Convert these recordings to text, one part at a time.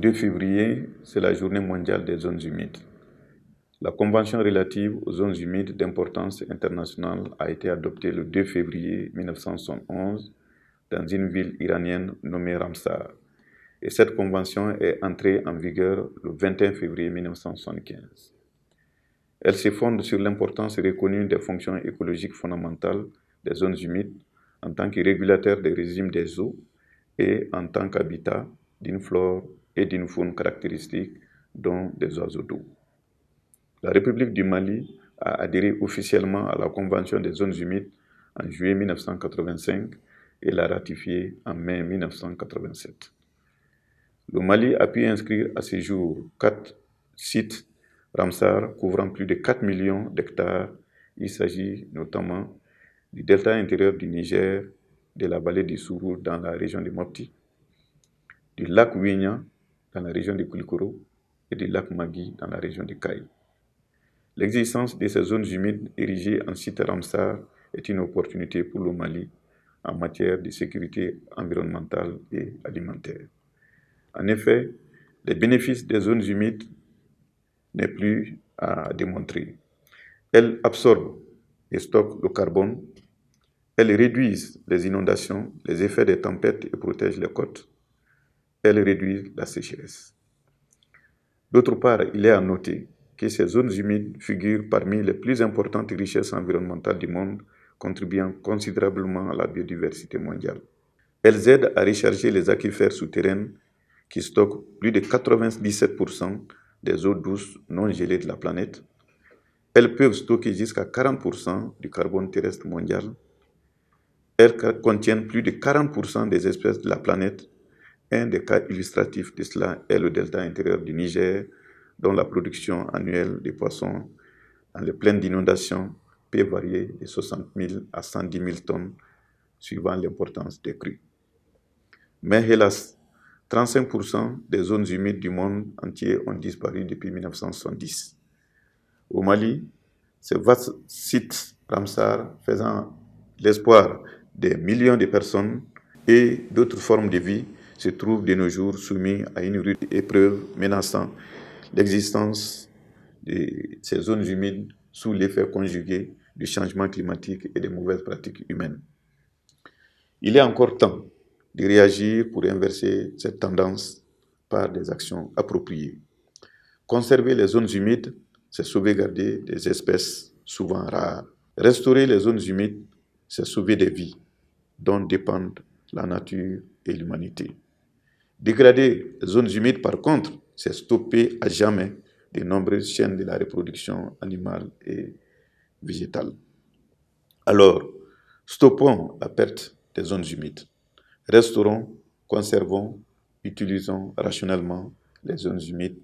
2 février, c'est la journée mondiale des zones humides. La Convention relative aux zones humides d'importance internationale a été adoptée le 2 février 1971 dans une ville iranienne nommée Ramsar. Et cette convention est entrée en vigueur le 21 février 1975. Elle se fonde sur l'importance reconnue des fonctions écologiques fondamentales des zones humides en tant que régulateur des régimes des eaux et en tant qu'habitat d'une flore d'une faune caractéristique, dont des oiseaux d'eau. La République du Mali a adhéré officiellement à la Convention des zones humides en juillet 1985 et l'a ratifiée en mai 1987. Le Mali a pu inscrire à ce jour quatre sites Ramsar couvrant plus de 4 millions d'hectares. Il s'agit notamment du delta intérieur du Niger, de la vallée du Sourou dans la région de Mopti, du lac Ouignan dans la région de Kulikoro et du lac Magui dans la région de Kaï. L'existence de ces zones humides érigées en site Ramsar est une opportunité pour le Mali en matière de sécurité environnementale et alimentaire. En effet, les bénéfices des zones humides n'est plus à démontrer. Elles absorbent et stockent le carbone, elles réduisent les inondations, les effets des tempêtes et protègent les côtes elles réduisent la sécheresse. D'autre part, il est à noter que ces zones humides figurent parmi les plus importantes richesses environnementales du monde, contribuant considérablement à la biodiversité mondiale. Elles aident à recharger les aquifères souterrains qui stockent plus de 97% des eaux douces non gelées de la planète. Elles peuvent stocker jusqu'à 40% du carbone terrestre mondial. Elles contiennent plus de 40% des espèces de la planète un des cas illustratifs de cela est le delta intérieur du Niger, dont la production annuelle de poissons dans les plaines d'inondation peut varier de 60 000 à 110 000 tonnes, suivant l'importance des crues. Mais hélas, 35% des zones humides du monde entier ont disparu depuis 1970. Au Mali, ce vaste site Ramsar faisant l'espoir des millions de personnes et d'autres formes de vie se trouve de nos jours soumis à une rude épreuve menaçant l'existence de ces zones humides sous l'effet conjugué du changement climatique et des mauvaises pratiques humaines. Il est encore temps de réagir pour inverser cette tendance par des actions appropriées. Conserver les zones humides, c'est sauvegarder des espèces souvent rares. Restaurer les zones humides, c'est sauver des vies dont dépendent la nature et l'humanité. Dégrader les zones humides, par contre, c'est stopper à jamais de nombreuses chaînes de la reproduction animale et végétale. Alors, stoppons la perte des zones humides. Restaurons, conservons, utilisons rationnellement les zones humides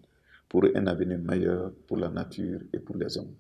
pour un avenir meilleur pour la nature et pour les hommes.